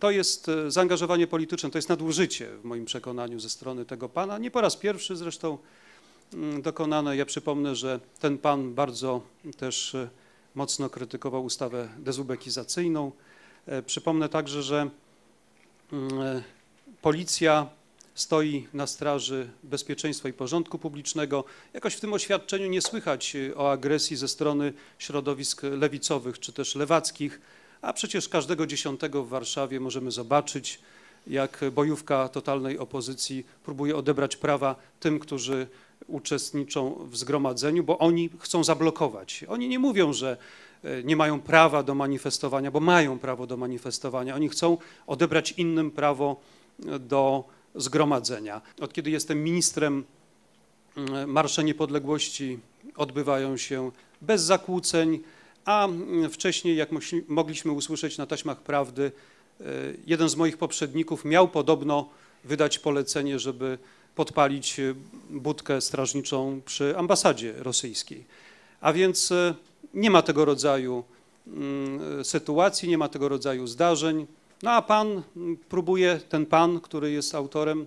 To jest e, zaangażowanie polityczne, to jest nadużycie w moim przekonaniu ze strony tego pana. Nie po raz pierwszy zresztą mm, dokonane. Ja przypomnę, że ten pan bardzo też e, mocno krytykował ustawę dezubekizacyjną. E, przypomnę także, że mm, policja stoi na straży bezpieczeństwa i porządku publicznego. Jakoś w tym oświadczeniu nie słychać o agresji ze strony środowisk lewicowych czy też lewackich a przecież każdego dziesiątego w Warszawie możemy zobaczyć, jak bojówka totalnej opozycji próbuje odebrać prawa tym, którzy uczestniczą w zgromadzeniu, bo oni chcą zablokować. Oni nie mówią, że e, nie mają prawa do manifestowania, bo mają prawo do manifestowania. Oni chcą odebrać innym prawo e, do zgromadzenia. Od kiedy jestem ministrem, Marsze Niepodległości odbywają się bez zakłóceń, a wcześniej, jak mogliśmy usłyszeć na taśmach prawdy, e, jeden z moich poprzedników miał podobno wydać polecenie, żeby podpalić e, budkę strażniczą przy ambasadzie rosyjskiej. A więc e, nie ma tego rodzaju mm, sytuacji, nie ma tego rodzaju zdarzeń. No a pan próbuje, ten pan, który jest autorem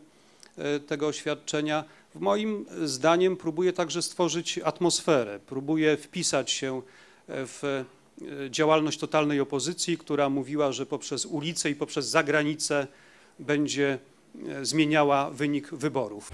tego oświadczenia, w moim zdaniem próbuje także stworzyć atmosferę, próbuje wpisać się w e, działalność totalnej opozycji, która mówiła, że poprzez ulice i poprzez zagranicę będzie e, zmieniała wynik wyborów.